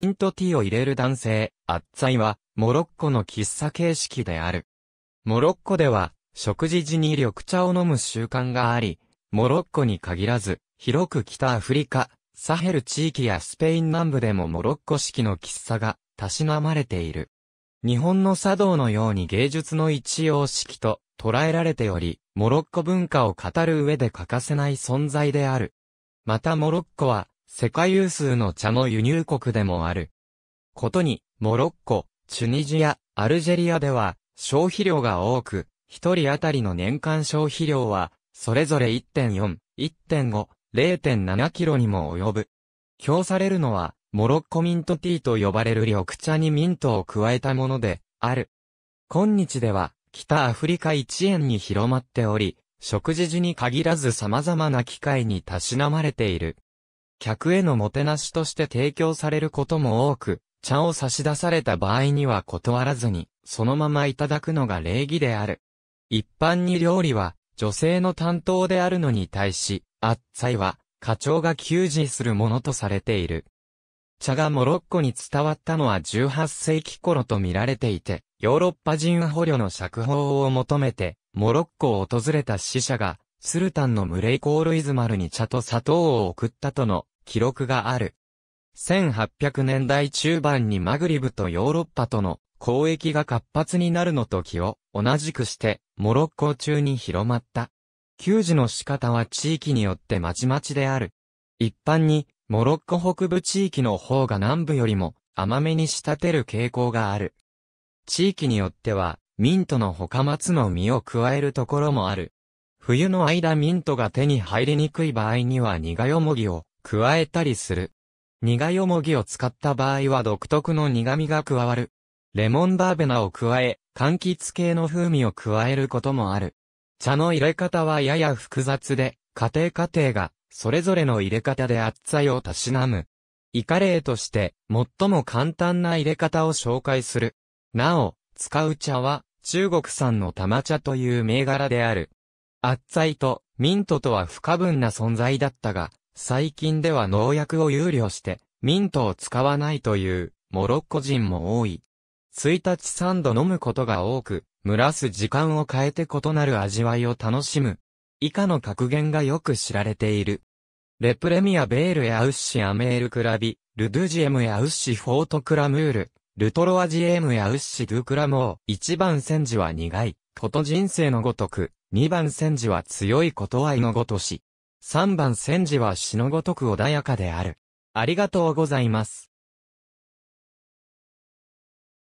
イントティーを入れる男性、アッツァイは、モロッコの喫茶形式である。モロッコでは、食事時に緑茶を飲む習慣があり、モロッコに限らず、広く北アフリカ、サヘル地域やスペイン南部でもモロッコ式の喫茶が、たしなまれている。日本の茶道のように芸術の一様式と捉えられており、モロッコ文化を語る上で欠かせない存在である。またモロッコは、世界有数の茶の輸入国でもある。ことに、モロッコ、チュニジア、アルジェリアでは、消費量が多く、一人当たりの年間消費量は、それぞれ1.4、1.5、0.7キロにも及ぶ。供されるのは、モロッコミントティーと呼ばれる緑茶にミントを加えたもので、ある。今日では、北アフリカ一円に広まっており、食事時に限らず様々な機会にたしなまれている。客へのもてなしとして提供されることも多く、茶を差し出された場合には断らずに、そのままいただくのが礼儀である。一般に料理は、女性の担当であるのに対し、あっさいは、課長が給仕するものとされている。茶がモロッコに伝わったのは18世紀頃と見られていて、ヨーロッパ人捕虜の釈放を求めて、モロッコを訪れた死者が、スルタンのムレイコールイズマルに茶と砂糖を送ったとの記録がある。1800年代中盤にマグリブとヨーロッパとの交易が活発になるの時を同じくしてモロッコ中に広まった。給仕の仕方は地域によってまちまちである。一般にモロッコ北部地域の方が南部よりも甘めに仕立てる傾向がある。地域によってはミントの他松の実を加えるところもある。冬の間ミントが手に入りにくい場合には苦よもぎを加えたりする。苦よもぎを使った場合は独特の苦味が加わる。レモンバーベナを加え、柑橘系の風味を加えることもある。茶の入れ方はやや複雑で、家庭家庭が、それぞれの入れ方で熱さをたしなむ。イカレーとして、最も簡単な入れ方を紹介する。なお、使う茶は、中国産の玉茶という銘柄である。アッツァイとミントとは不可分な存在だったが、最近では農薬を憂慮して、ミントを使わないという、モロッコ人も多い。1日3度飲むことが多く、蒸らす時間を変えて異なる味わいを楽しむ。以下の格言がよく知られている。レプレミアベールやウッシアメールクラビ、ルドゥジエムやウッシフォートクラムール、ルトロアジエムやウッシドゥクラモー、一番戦時は苦い。こと人生のごとく、2番戦時は強いこと愛のごとし。3番戦時は死のごとく穏やかである。ありがとうございます。